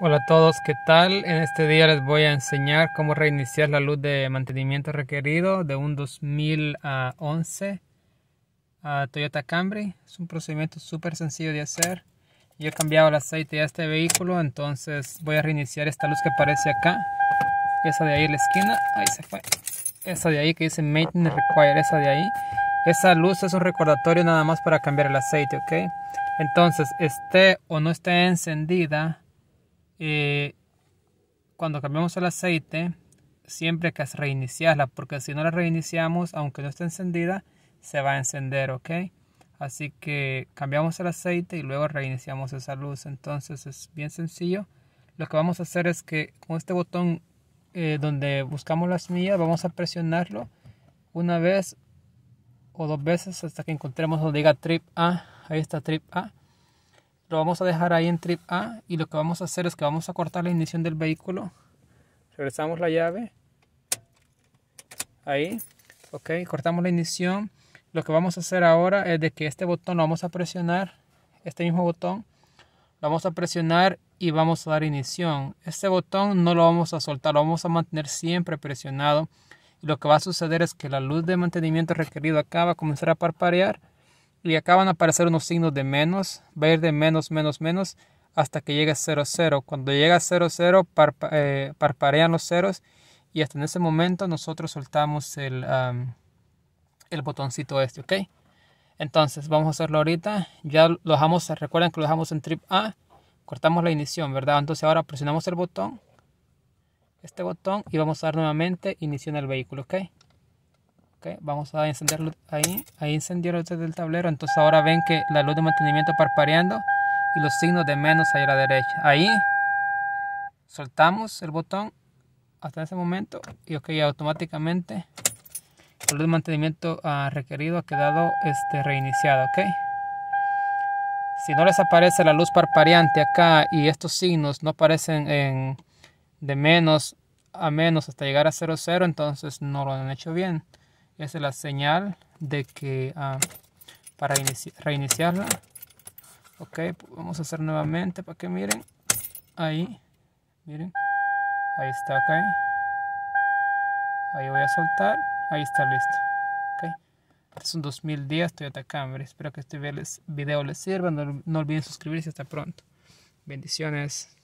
Hola a todos, ¿qué tal? En este día les voy a enseñar cómo reiniciar la luz de mantenimiento requerido de un 2011 a Toyota Camry. Es un procedimiento súper sencillo de hacer. Yo he cambiado el aceite de este vehículo, entonces voy a reiniciar esta luz que aparece acá. Esa de ahí en la esquina, ahí se fue. Esa de ahí que dice Maintenance Required, esa de ahí. Esa luz es un recordatorio nada más para cambiar el aceite, ¿ok? Entonces, esté o no esté encendida eh, cuando cambiamos el aceite, siempre hay que reiniciarla, porque si no la reiniciamos, aunque no esté encendida, se va a encender, ¿ok? Así que cambiamos el aceite y luego reiniciamos esa luz. Entonces es bien sencillo. Lo que vamos a hacer es que con este botón eh, donde buscamos las millas, vamos a presionarlo una vez o dos veces hasta que encontremos donde diga trip A. Ahí está trip A. Lo vamos a dejar ahí en trip A y lo que vamos a hacer es que vamos a cortar la ignición del vehículo. Regresamos la llave. Ahí. Ok, cortamos la ignición. Lo que vamos a hacer ahora es de que este botón lo vamos a presionar. Este mismo botón. Lo vamos a presionar y vamos a dar ignición. Este botón no lo vamos a soltar, lo vamos a mantener siempre presionado. Y lo que va a suceder es que la luz de mantenimiento requerido acá va a comenzar a parpadear y acaban van a aparecer unos signos de menos, verde menos, menos, menos hasta que llegue a 0, Cuando llega a 0, 0 parparean los ceros y hasta en ese momento nosotros soltamos el, el botoncito este, ¿ok? Entonces vamos a hacerlo ahorita, ya lo dejamos, recuerden que lo dejamos en trip A, cortamos la inición, ¿verdad? Entonces ahora presionamos el botón, este botón y vamos a dar nuevamente inicio en el vehículo, ¿ok? vamos a encenderlo ahí. Ahí encendieron desde el tablero. Entonces ahora ven que la luz de mantenimiento parpareando y los signos de menos ahí a la derecha. Ahí soltamos el botón hasta ese momento y automáticamente la luz de mantenimiento ah, requerido ha quedado este, reiniciado. Ok. Si no les aparece la luz parpareante acá y estos signos no aparecen de menos a menos hasta llegar a 00, entonces no lo han hecho bien es la señal de que ah, para reiniciarla ok vamos a hacer nuevamente para que miren ahí miren ahí está ok ahí voy a soltar ahí está listo ok es un 2010 Toyota Camry espero que este video les, sirva no, no olviden suscribirse hasta pronto bendiciones